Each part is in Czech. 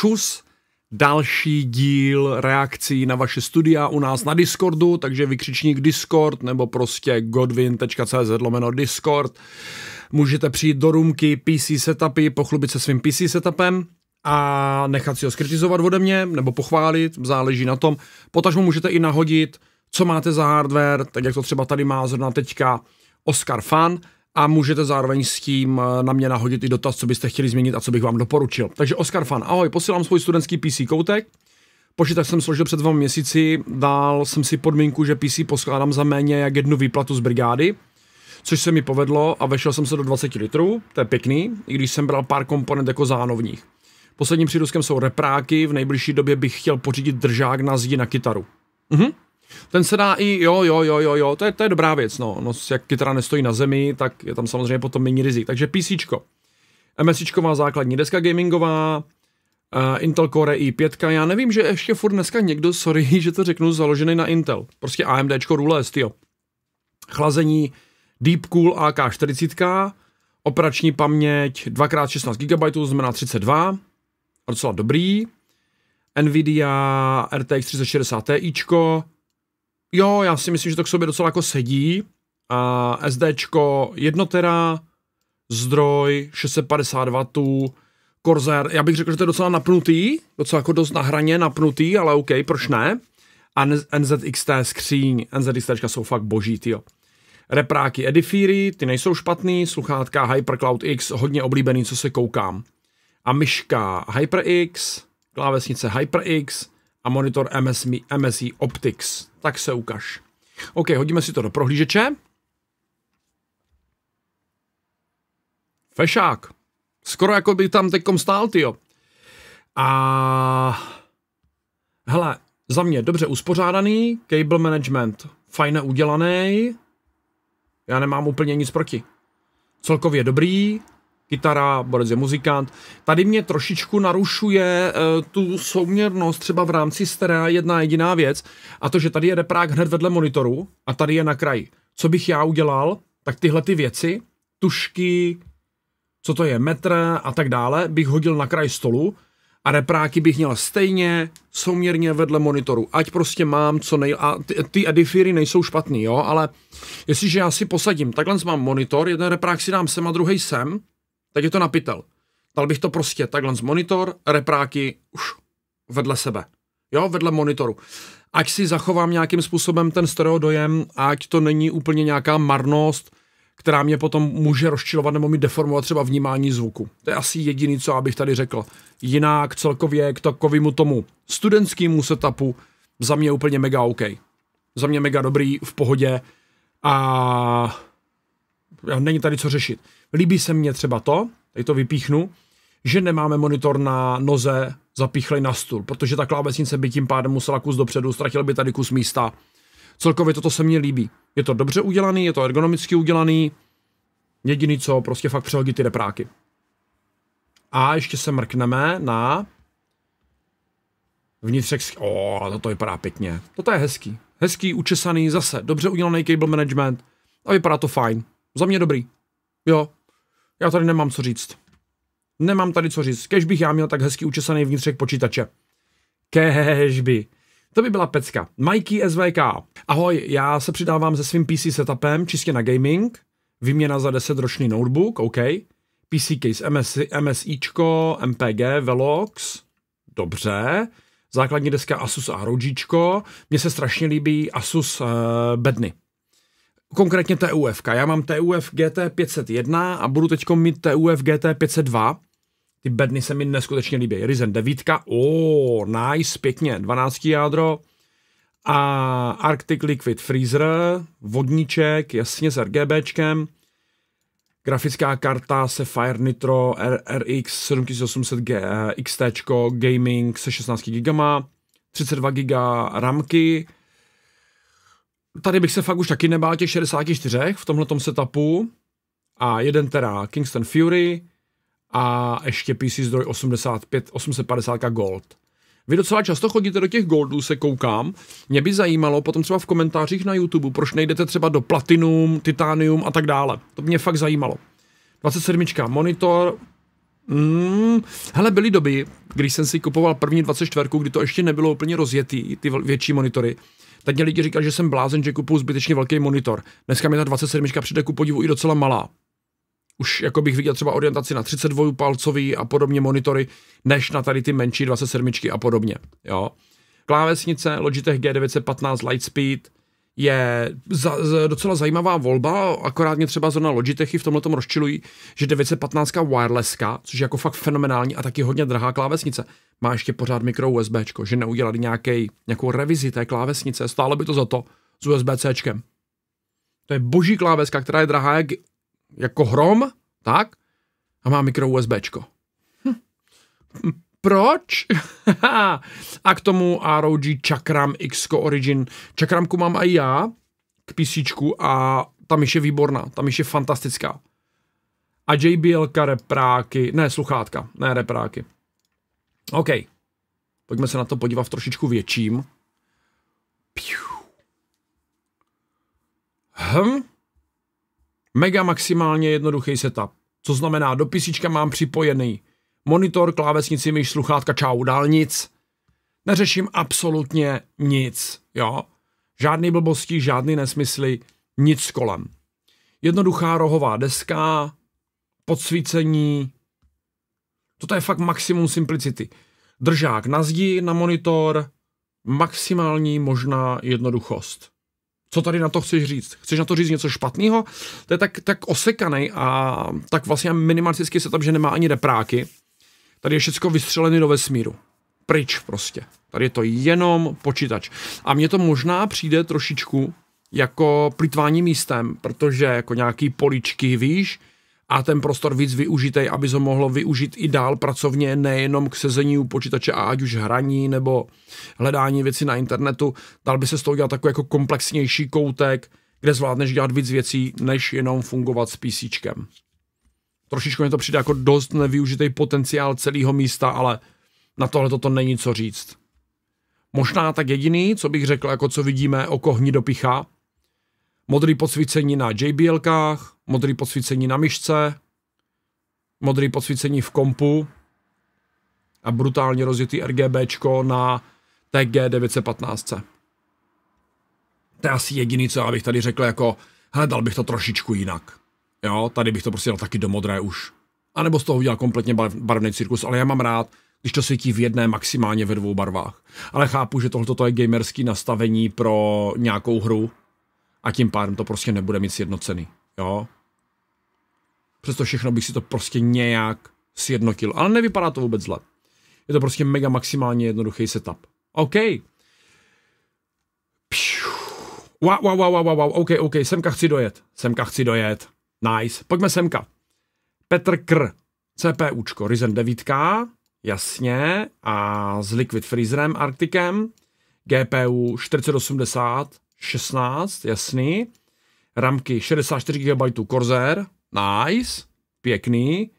čus. Další díl reakcí na vaše studia u nás na Discordu, takže vykřičník Discord nebo prostě godwin.cz lomeno Discord. Můžete přijít do růmky PC setupy, pochlubit se svým PC setupem a nechat si ho skritizovat ode mě, nebo pochválit, záleží na tom. Potažmo můžete i nahodit, co máte za hardware, tak jak to třeba tady má zrovna teďka Oscar Fan, a můžete zároveň s tím eh, na mě nahodit i dotaz, co byste chtěli změnit a co bych vám doporučil. Takže Oskar Fan, ahoj, posílám svůj studentský PC koutek, Počítač jsem složil před dvěma měsíci, dal jsem si podmínku, že PC poskládám za méně jak jednu výplatu z brigády, což se mi povedlo a vešel jsem se do 20 litrů, to je pěkný, i když jsem bral pár komponent jako zánovních. Posledním přírůstkem jsou repráky, v nejbližší době bych chtěl pořídit držák na zdi na kytaru. Mhm. Ten se dá i, jo, jo, jo, jo, jo, to je, to je dobrá věc, no. no. Jak kytara nestojí na zemi, tak je tam samozřejmě potom méně rizik. Takže PC. MSIčková základní deska gamingová, uh, Intel Core i5, já nevím, že ještě furt dneska někdo, sorry, že to řeknu, založený na Intel. Prostě AMDčko rules, jo. Chlazení Deep Cool AK40, operační paměť 2x16 GB, znamená 32, docela dobrý. Nvidia RTX 3060 Ti, jo, já si myslím, že to k sobě docela jako sedí. A SDčko 1 tera, zdroj 650W, Corsair, já bych řekl, že to je docela napnutý, docela jako dost na hraně napnutý, ale OK, proč ne? A NZXT skříň, NZXT jsou fakt boží, tyjo. Repráky Edifieri, ty nejsou špatný, sluchátka HyperCloud X, hodně oblíbený, co se koukám. A myška HyperX, klávesnice HyperX, a monitor MSI, MSI Optics. Tak se ukaž. OK, hodíme si to do prohlížeče. Fešák. Skoro jako by tam teďkom stál, jo. A... Hele, za mě dobře uspořádaný, cable management fajně udělaný. Já nemám úplně nic proti. Celkově dobrý, kytara, Borec je muzikant. Tady mě trošičku narušuje uh, tu souměrnost třeba v rámci stereo jedna jediná věc a to, že tady je reprák hned vedle monitoru a tady je na kraji. Co bych já udělal, tak tyhle ty věci, tušky, co to je, metr a tak dále, bych hodil na kraj stolu a repráky bych měl stejně souměrně vedle monitoru, ať prostě mám co nej... A ty, ty edifíry nejsou špatný, jo, ale jestliže já si posadím, takhle mám monitor, jeden reprák si dám sem a druhý sem, Teď je to napitel. Dal bych to prostě takhle z monitor, repráky už vedle sebe. Jo, vedle monitoru. Ať si zachovám nějakým způsobem ten stereo dojem, ať to není úplně nějaká marnost, která mě potom může rozčilovat nebo mi deformovat třeba vnímání zvuku. To je asi jediný, co abych tady řekl. Jinak celkově k takovému tomu studentskému setupu za mě úplně mega OK. Za mě mega dobrý, v pohodě a není tady co řešit. Líbí se mně třeba to, tady to vypíchnu, že nemáme monitor na noze zapíchlej na stůl, protože ta klávesnice by tím pádem musela kus dopředu, ztratil by tady kus místa. Celkově toto se mně líbí. Je to dobře udělaný, je to ergonomicky udělaný, jediný co, prostě fakt přehodí ty repráky. A ještě se mrkneme na vnitřek, o, oh, toto vypadá pěkně. Toto je hezký. Hezký, učesaný, zase dobře udělaný cable management a vypadá to fajn. Za mě dobrý. Jo. Já tady nemám co říct. Nemám tady co říct. Kež bych já měl tak hezky učesaný vnitřek počítače. Kež by. To by byla pecka. Mikey SVK. Ahoj, já se přidávám se svým PC setupem čistě na gaming. Výměna za 10 ročný notebook, OK. PC case MS, MSIčko, MPG, Velox. Dobře. Základní deska Asus ROGčko. Mně se strašně líbí Asus uh, bedny konkrétně TUF. Já mám TUF GT501 a budu teď mít TUF GT502. Ty bedny se mi neskutečně líbí. Ryzen 9, o, nice, pěkně, 12 jádro. A Arctic Liquid Freezer, vodníček, jasně s RGBčkem. Grafická karta se Fire Nitro RX 7800 XT, gaming se 16 GB, 32 GB RAMky, tady bych se fakt už taky nebál těch 64 v tomhle setupu. A jeden teda Kingston Fury a ještě PC zdroj 85, 850 Gold. Vy docela často chodíte do těch goldů, se koukám. Mě by zajímalo potom třeba v komentářích na YouTube, proč nejdete třeba do Platinum, Titanium a tak dále. To mě fakt zajímalo. 27. Monitor. Mm, hele, byly doby, když jsem si kupoval první 24, kdy to ještě nebylo úplně rozjetý, ty větší monitory tak mě lidi říkali, že jsem blázen, že kupuju zbytečně velký monitor. Dneska mi ta 27 přijde ku podivu i docela malá. Už jako bych viděl třeba orientaci na 32 palcový a podobně monitory, než na tady ty menší 27 a podobně. Jo. Klávesnice Logitech G915 Lightspeed, je za, za, docela zajímavá volba, akorát mě třeba zrovna Logitechy v tomhle rozčilují, že 915 wirelesska, což je jako fakt fenomenální a taky hodně drahá klávesnice, má ještě pořád mikro USB, že neudělali nějaký, nějakou revizi té klávesnice, stále by to za to s USB-C. To je boží kláveska, která je drahá jak, jako hrom, tak, a má mikro USB. Hm. hm. Proč? a k tomu ROG Chakram X Origin. Chakramku mám i já k písíčku a ta myš je výborná, ta myš je fantastická. A JBL repráky, ne sluchátka, ne repráky. OK, pojďme se na to podívat v trošičku větším. Piu. Hm. Mega maximálně jednoduchý setup. Co znamená, do písíčka mám připojený Monitor, klávesnici, myš, sluchátka, čau, dál nic. Neřeším absolutně nic, jo. Žádný blbosti, žádný nesmysly, nic kolem. Jednoduchá rohová deska, podsvícení, toto je fakt maximum simplicity. Držák na zdi, na monitor, maximální možná jednoduchost. Co tady na to chceš říct? Chceš na to říct něco špatného? To je tak, tak osekaný a tak vlastně minimalistický setup, že nemá ani repráky. Tady je všechno vystřelené do vesmíru. Pryč prostě. Tady je to jenom počítač. A mně to možná přijde trošičku jako plitvání místem, protože jako nějaký poličky, víš, a ten prostor víc využitej, aby se mohlo využít i dál pracovně, nejenom k sezení u počítače a ať už hraní nebo hledání věcí na internetu, dal by se z toho dělat takový jako komplexnější koutek, kde zvládneš dělat víc věcí, než jenom fungovat s PCčkem. Trošičku mi to přijde jako dost nevyužitý potenciál celého místa, ale na tohle to není co říct. Možná tak jediný, co bych řekl, jako co vidíme, oko hní do picha. Modrý podsvícení na JBLkách, modrý podsvícení na myšce, modrý podsvícení v kompu a brutálně rozjetý RGBčko na TG 915. To je asi jediný, co já bych tady řekl, jako hledal bych to trošičku jinak. Jo, tady bych to prostě dal taky do modré už. A nebo z toho udělal kompletně barevný cirkus, ale já mám rád, když to svítí v jedné, maximálně ve dvou barvách. Ale chápu, že tohle je gamerský nastavení pro nějakou hru a tím pádem to prostě nebude mít sjednocený. Jo? Přesto všechno bych si to prostě nějak sjednotil. Ale nevypadá to vůbec zle. Je to prostě mega maximálně jednoduchý setup. OK. Wow, wow, wow, wow, wow, OK, OK, semka chci dojet. Semka chci dojet. Nice. Pojďme semka. Petr Kr. CPUčko. Ryzen 9. Jasně. A s Liquid Freezerem Arcticem. GPU 4080 16. Jasný. Ramky 64 GB Corsair. Nice. Pěkný.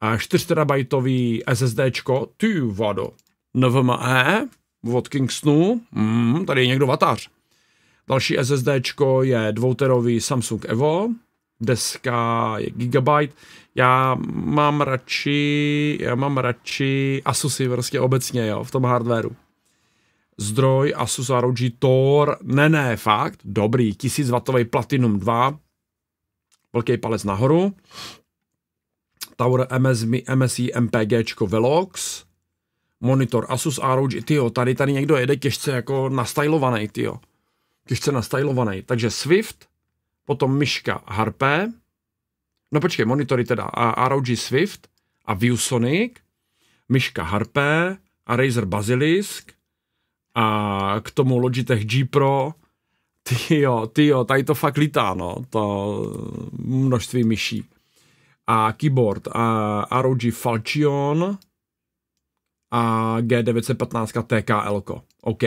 A 4 TB SSDčko. Ty vado. NVMe od Kingstonu. Mm, tady je někdo vatář. Další SSD je dvouterový Samsung Evo, deska je Gigabyte. Já mám radši, já mám radši Asusy prostě obecně, jo, v tom hardwareu. Zdroj Asus ROG Tor, ne, ne, fakt, dobrý, 1000W Platinum 2, velký palec nahoru, Tower MS, MSI MPG Velox, monitor Asus ROG, tyjo, tady, tady někdo jede těžce jako nastylovaný, tyjo, těžce nastylovaný, takže Swift, potom myška Harpe, no počkej, monitory teda a ROG Swift a ViewSonic, myška Harpe a Razer Basilisk a k tomu Logitech G Pro, ty jo, ty jo, tady to fakt litá no, to množství myší. A keyboard a ROG Falchion a G915 TKL. -ko. OK,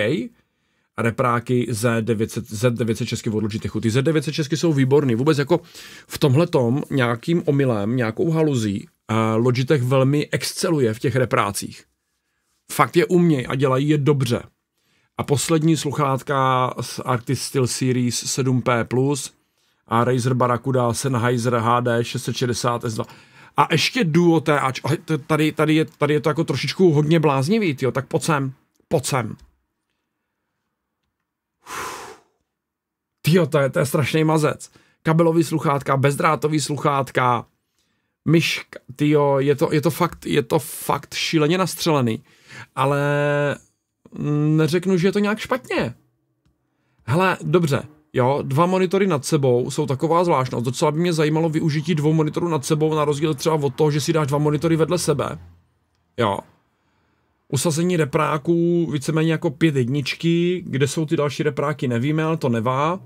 repráky Z900, Z900 česky od Logitechu. Ty Z900 česky jsou výborný. Vůbec jako v tomhle tom nějakým omylem, nějakou haluzí eh, Logitech velmi exceluje v těch reprácích. Fakt je uměj a dělají je dobře. A poslední sluchátka z Arctis Steel Series 7P+, a Razer Barakuda Sennheiser HD 660 S2. A ještě Duo TH, tady, tady, je, tady je to jako trošičku hodně bláznivý, tyjo, tak pocem, pocem. ty to je, to je strašný mazec. Kabelový sluchátka, bezdrátový sluchátka, myška, jo, je to, je to, fakt, je to fakt šíleně nastřelený. Ale neřeknu, že je to nějak špatně. Hele, dobře, jo, dva monitory nad sebou jsou taková zvláštnost. Docela by mě zajímalo využití dvou monitorů nad sebou na rozdíl třeba od toho, že si dáš dva monitory vedle sebe. Jo. Usazení repráků víceméně jako pět jedničky, kde jsou ty další repráky nevíme, ale to nevá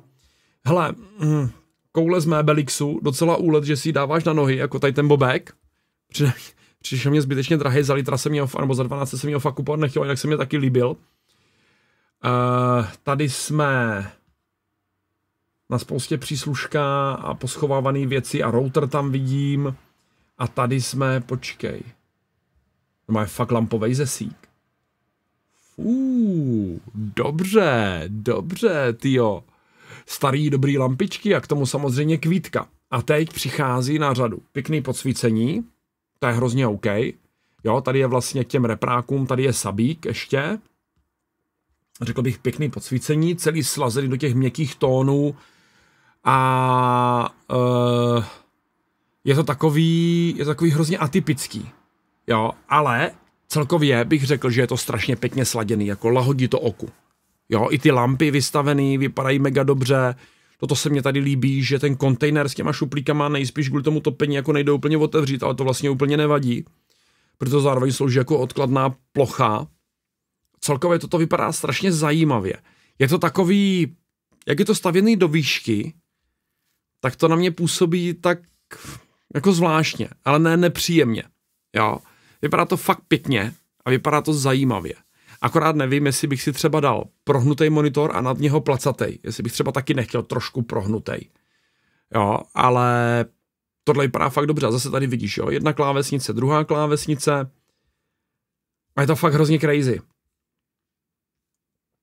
hele, mm, koule z Mabelixu, docela úlet, že si dáváš na nohy, jako tady ten bobek. Přišel mě zbytečně drahý, za litra jsem měl, nebo za 12 jsem měl fakt kupon, nechtěl, jinak se mě taky líbil. Uh, tady jsme na spoustě přísluška a poschovávaný věci a router tam vidím. A tady jsme, počkej. To má fakt lampový zesík. Fú, dobře, dobře, tyjo starý dobrý lampičky a k tomu samozřejmě kvítka. A teď přichází na řadu pěkný podsvícení, to je hrozně OK. Jo, tady je vlastně těm reprákům, tady je sabík ještě. Řekl bych pěkný podsvícení, celý slazený do těch měkkých tónů. A e, je to takový, je to takový hrozně atypický. Jo, ale celkově bych řekl, že je to strašně pěkně sladěný, jako lahodí to oku. Jo, i ty lampy vystavený vypadají mega dobře. Toto se mě tady líbí, že ten kontejner s těma šuplíkama nejspíš kvůli tomu topení jako nejde úplně otevřít, ale to vlastně úplně nevadí. Proto zároveň slouží jako odkladná plocha. Celkově toto vypadá strašně zajímavě. Je to takový, jak je to stavěný do výšky, tak to na mě působí tak jako zvláštně, ale ne nepříjemně. Jo. Vypadá to fakt pěkně a vypadá to zajímavě. Akorát nevím, jestli bych si třeba dal prohnutý monitor a nad něho placatej. Jestli bych třeba taky nechtěl trošku prohnutej. Jo, ale tohle vypadá fakt dobře. A zase tady vidíš, jo, jedna klávesnice, druhá klávesnice. A je to fakt hrozně crazy.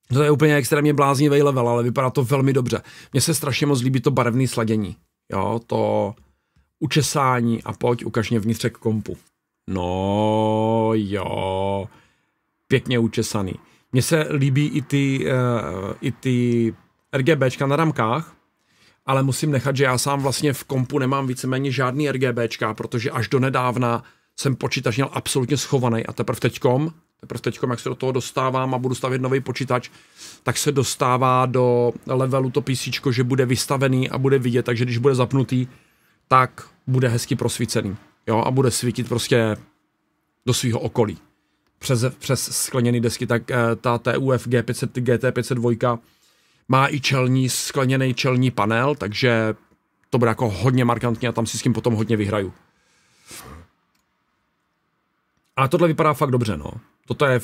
To je úplně extrémně bláznivý level, ale vypadá to velmi dobře. Mně se strašně moc líbí to barevné sladění. Jo, to učesání a pojď ukaž mě vnitřek kompu. No jo pěkně učesaný. Mně se líbí i ty, uh, i ty RGBčka na ramkách, ale musím nechat, že já sám vlastně v kompu nemám víceméně žádný RGBčka, protože až do nedávna jsem počítač měl absolutně schovaný a teprve teďkom, teprve teďkom, jak se do toho dostávám a budu stavět nový počítač, tak se dostává do levelu to PC, že bude vystavený a bude vidět, takže když bude zapnutý, tak bude hezky prosvícený, jo, a bude svítit prostě do svého okolí přes, přes skleněné desky, tak eh, ta TUF G500, GT502 má i čelní, skleněný čelní panel, takže to bude jako hodně markantní a tam si s tím potom hodně vyhraju. A tohle vypadá fakt dobře, no. Toto je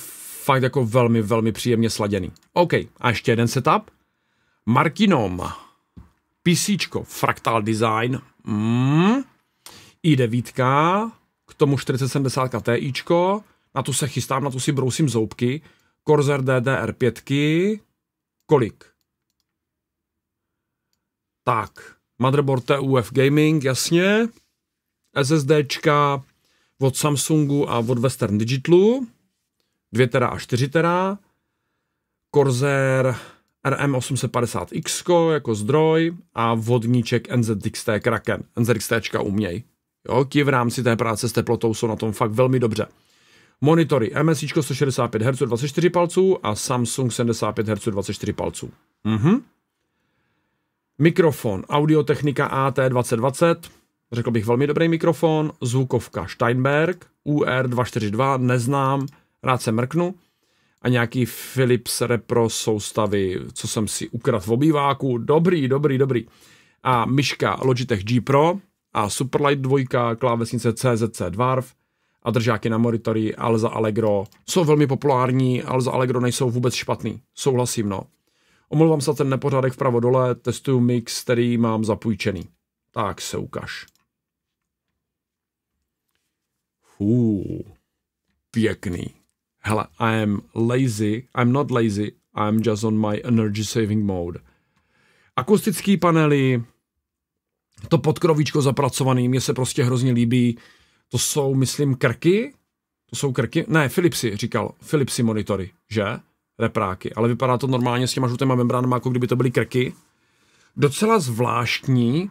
fakt jako velmi, velmi příjemně sladěný. OK, a ještě jeden setup. Markinom. PC, Fractal Design. Mm. i9, k tomu 4070 Ti, na to se chystám, na to si brousím zoubky. Corsair DDR5, kolik? Tak, motherboard TUF Gaming, jasně. SSDčka od Samsungu a od Western Digitalu. 2 tera a 4 tera. Corsair RM850X jako zdroj a vodníček NZXT Kraken. NZXT uměj. Jo, ti v rámci té práce s teplotou jsou na tom fakt velmi dobře. Monitory MSI 165 Hz 24 palců a Samsung 75 Hz 24 palců. Mhm. Mikrofon Audiotechnika AT2020, řekl bych velmi dobrý mikrofon, zvukovka Steinberg, UR242, neznám, rád se mrknu a nějaký Philips Repro soustavy, co jsem si ukradl v obýváku, dobrý, dobrý, dobrý. A myška Logitech G Pro a Superlight 2, klávesnice CZC Dwarf, a držáky na Moritory, Alza Allegro. Jsou velmi populární, Alza Allegro nejsou vůbec špatný, souhlasím no. Omlouvám se ten nepořádek vpravo dole, testuju mix, který mám zapůjčený. Tak se ukaž. Fú, pěkný. Hele, I am lazy, I'm not lazy, I'm just on my energy saving mode. Akustický panely, to podkrovíčko zapracovaný, mě se prostě hrozně líbí to jsou, myslím, krky, to jsou krky, ne, Philipsy, říkal, Philipsy monitory, že? Repráky, ale vypadá to normálně s těma žlutýma membránama, jako kdyby to byly krky. Docela zvláštní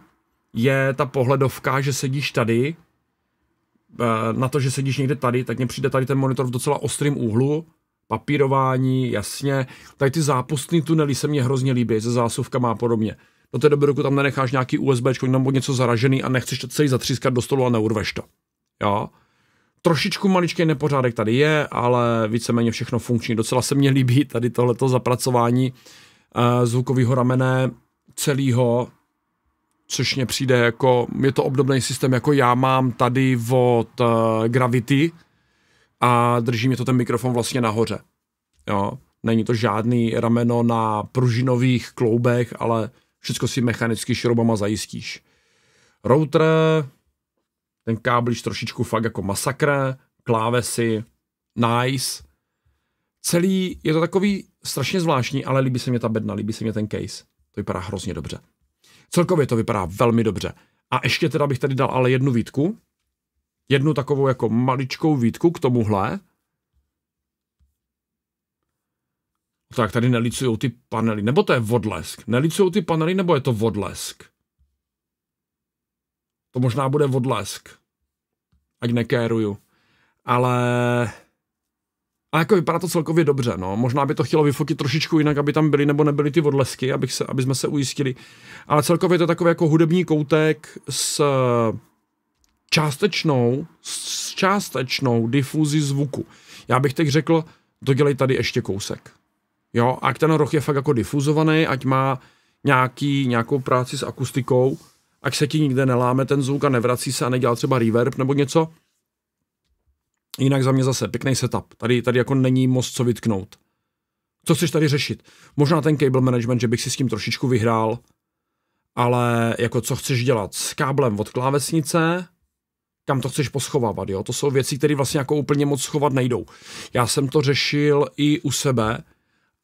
je ta pohledovka, že sedíš tady, eh, na to, že sedíš někde tady, tak mně přijde tady ten monitor v docela ostrém úhlu, papírování, jasně. Tady ty zápustní tunely se mně hrozně líbí, se zásuvkama a podobně. Do té doby, dokud tam nenecháš nějaký USB, nebo něco zaražený a nechceš to celý zatřískat do stolu a neurveš to jo. Trošičku maličký nepořádek tady je, ale víceméně všechno funkční. Docela se mně líbí tady tohleto zapracování uh, eh, zvukového ramene celého, což mě přijde jako, je to obdobný systém, jako já mám tady od uh, Gravity a drží mě to ten mikrofon vlastně nahoře. Jo. Není to žádný rameno na pružinových kloubech, ale všechno si mechanicky šroubama zajistíš. Router, ten káblič trošičku fakt jako masakra, klávesy, nice. Celý, je to takový strašně zvláštní, ale líbí se mě ta bedna, líbí se mě ten case. To vypadá hrozně dobře. Celkově to vypadá velmi dobře. A ještě teda bych tady dal ale jednu výtku. Jednu takovou jako maličkou výtku k tomuhle. Tak tady nelicují ty panely, nebo to je vodlesk. Nelicují ty panely, nebo je to vodlesk? To možná bude odlesk, ať nekéruju. Ale a jako vypadá to celkově dobře, no. Možná by to chtělo vyfotit trošičku jinak, aby tam byly nebo nebyly ty odlesky, abych se, aby jsme se ujistili. Ale celkově je to takový jako hudební koutek s částečnou, s částečnou difuzí zvuku. Já bych teď řekl, dodělej tady ještě kousek. Jo, a ten roh je fakt jako difuzovaný, ať má nějaký, nějakou práci s akustikou, ať se ti nikde neláme ten zvuk a nevrací se a nedělá třeba reverb nebo něco. Jinak za mě zase pěkný setup. Tady, tady jako není moc co vytknout. Co chceš tady řešit? Možná ten cable management, že bych si s tím trošičku vyhrál, ale jako co chceš dělat s káblem od klávesnice, kam to chceš poschovávat, jo? To jsou věci, které vlastně jako úplně moc schovat nejdou. Já jsem to řešil i u sebe,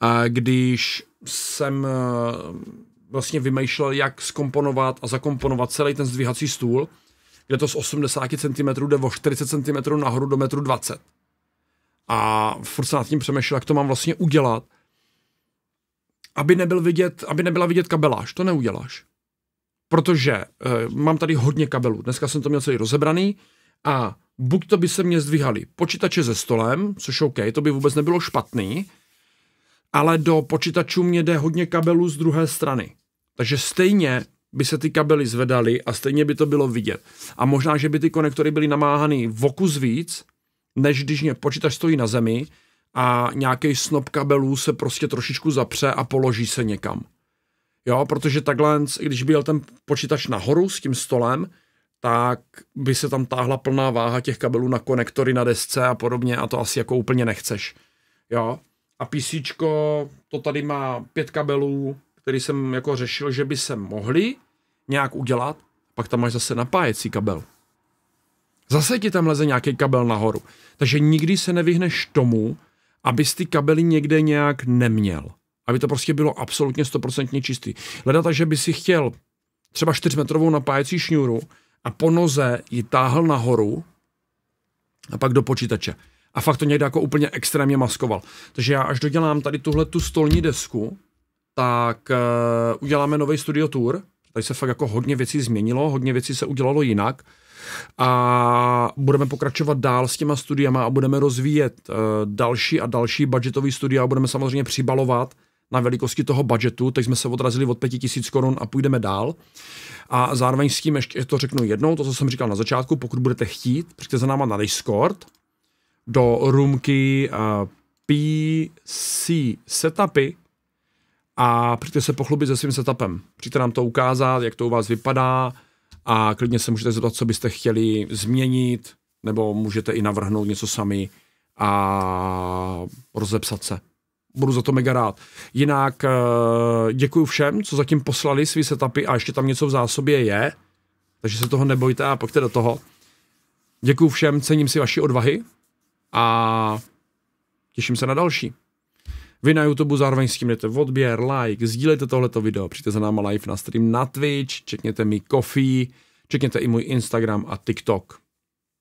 eh, když jsem eh, vlastně vymýšlel, jak skomponovat a zakomponovat celý ten zdvíhací stůl, kde to z 80 cm jde o 40 cm nahoru do metru 20. A furt se nad tím přemýšlel, jak to mám vlastně udělat, aby, nebyl vidět, aby nebyla vidět kabeláž. To neuděláš. Protože e, mám tady hodně kabelů. Dneska jsem to měl celý rozebraný a buď to by se mě zdvíhali počítače ze stolem, což OK, to by vůbec nebylo špatný, ale do počítačů mě jde hodně kabelů z druhé strany. Takže stejně by se ty kabely zvedaly a stejně by to bylo vidět. A možná, že by ty konektory byly namáhány v okus víc, než když mě počítač stojí na zemi a nějaký snop kabelů se prostě trošičku zapře a položí se někam. Jo, protože takhle, když byl ten počítač nahoru s tím stolem, tak by se tam táhla plná váha těch kabelů na konektory, na desce a podobně a to asi jako úplně nechceš. Jo, a PC to tady má pět kabelů, který jsem jako řešil, že by se mohli nějak udělat, pak tam máš zase napájecí kabel. Zase ti tam leze nějaký kabel nahoru. Takže nikdy se nevyhneš tomu, abys ty kabely někde nějak neměl. Aby to prostě bylo absolutně stoprocentně čistý. Leda že by si chtěl třeba 4-metrovou napájecí šňůru a po noze ji táhl nahoru a pak do počítače a fakt to někde jako úplně extrémně maskoval. Takže já až dodělám tady tuhle tu stolní desku, tak uh, uděláme nový studio tour. Tady se fakt jako hodně věcí změnilo, hodně věcí se udělalo jinak. A budeme pokračovat dál s těma studiama a budeme rozvíjet uh, další a další budgetový studia a budeme samozřejmě přibalovat na velikosti toho budgetu, teď jsme se odrazili od 5000 korun a půjdeme dál. A zároveň s tím ještě to řeknu jednou, to, co jsem říkal na začátku, pokud budete chtít, přijďte za náma na Discord, do roomky uh, PC setupy a přijďte se pochlubit se svým setupem. Přijďte nám to ukázat, jak to u vás vypadá a klidně se můžete zeptat, co byste chtěli změnit, nebo můžete i navrhnout něco sami a rozepsat se. Budu za to mega rád. Jinak eh, děkuji všem, co zatím poslali svý setupy a ještě tam něco v zásobě je, takže se toho nebojte a pojďte do toho. Děkuji všem, cením si vaši odvahy, a těším se na další. Vy na YouTube zároveň s tím jdete odběr, like, sdílejte tohleto video, přijďte za náma live na stream na Twitch, čekněte mi kofí, čekněte i můj Instagram a TikTok.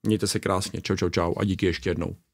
Mějte se krásně, čau čau čau a díky ještě jednou.